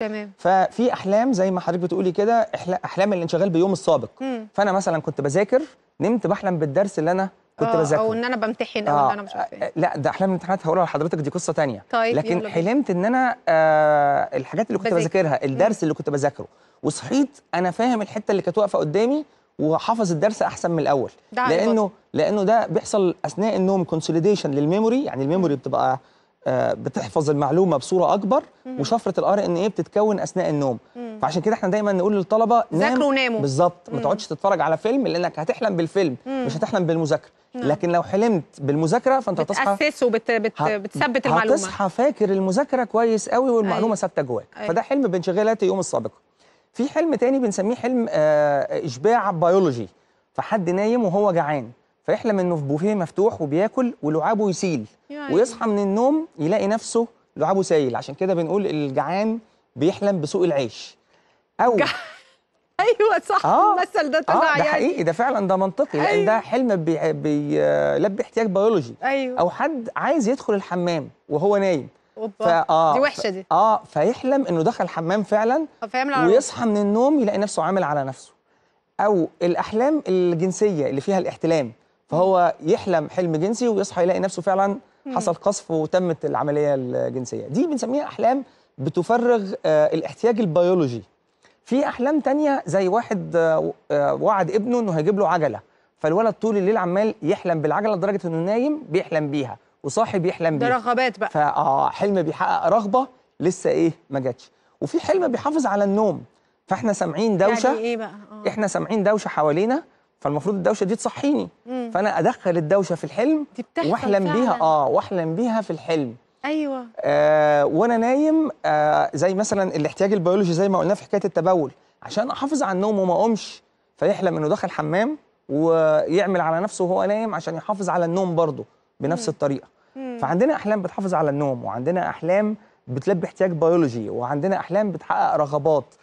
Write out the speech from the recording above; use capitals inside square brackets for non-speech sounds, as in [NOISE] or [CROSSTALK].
تمام ففي احلام زي ما حضرتك بتقولي كده احلام الانشغال بيوم السابق مم. فانا مثلا كنت بذاكر نمت بحلم بالدرس اللي انا كنت آه، بذاكره او ان انا بمتحن او ان آه، انا مش عارفه إيه. آه، لا ده احلام الامتحانات هقولها لحضرتك دي قصه ثانيه طيب لكن حلمت ان انا آه الحاجات اللي كنت بذاكر. بذاكرها الدرس مم. اللي كنت بذاكره وصحيت انا فاهم الحته اللي كانت واقفه قدامي وحافظ الدرس احسن من الاول لانه لانه ده بيحصل اثناء النوم كونسوليديشن للميموري يعني الميموري بتبقى آه، بتحفظ المعلومه بصوره اكبر وشفره الار ان ايه بتتكون اثناء النوم فعشان كده احنا دايما نقول للطلبه ذاكروا وناموا بالظبط ما تقعدش تتفرج على فيلم لانك هتحلم بالفيلم مش هتحلم بالمذاكره نعم. لكن لو حلمت بالمذاكره فانت هتصحى بتاسس وبتثبت المعلومه هتصحى فاكر المذاكره كويس قوي والمعلومه أيوة. ثابته جواك أيوة. فده حلم بانشغالات يوم السابق في حلم تاني بنسميه حلم آه، اشباع بيولوجي فحد نايم وهو جعان فيحلم انه في بوفيه مفتوح وبياكل ولعابه يسيل يعني. ويصحى من النوم يلاقي نفسه لعابه سايل عشان كده بنقول الجعان بيحلم بسوق العيش او [LAUGHS] ايوه صح آه المثل ده طلع آه ده يعني. حقيقي ده فعلا ده منطقي أيوة. لان ده حلم بيلبي احتياج بيولوجي أيوة. او حد عايز يدخل الحمام وهو نايم اوبا آه دي وحشه دي اه فيحلم انه دخل الحمام فعلا آه، ويصحى من النوم يلاقي نفسه عامل على نفسه او الاحلام الجنسيه اللي فيها الاحتلام فهو يحلم حلم جنسي ويصحى يلاقي نفسه فعلا حصل قصف وتمت العمليه الجنسيه دي بنسميها احلام بتفرغ آه، الاحتياج البيولوجي في احلام تانية زي واحد آه، وعد ابنه انه هيجيب له عجله فالولد طول الليل عمال يحلم بالعجله لدرجه انه نايم بيحلم بيها وصاحي بيحلم بيها ده رغبات بقى فاه حلم بيحقق رغبه لسه ايه ما جاتش وفي حلم بيحافظ على النوم فاحنا سامعين يعني دوشه يعني ايه بقى آه. احنا سامعين دوشه حوالينا فالمفروض الدوشه دي تصحيني فانا ادخل الدوشه في الحلم واحلم بيها اه واحلم بيها في الحلم ايوه آه وانا نايم آه زي مثلا الاحتياج البيولوجي زي ما قلنا في حكايه التبول عشان احافظ على النوم وما اقومش فيحلم انه دخل حمام ويعمل على نفسه وهو نايم عشان يحافظ على النوم برضه بنفس مم. الطريقه مم. فعندنا احلام بتحافظ على النوم وعندنا احلام بتلبي احتياج بيولوجي وعندنا احلام بتحقق رغبات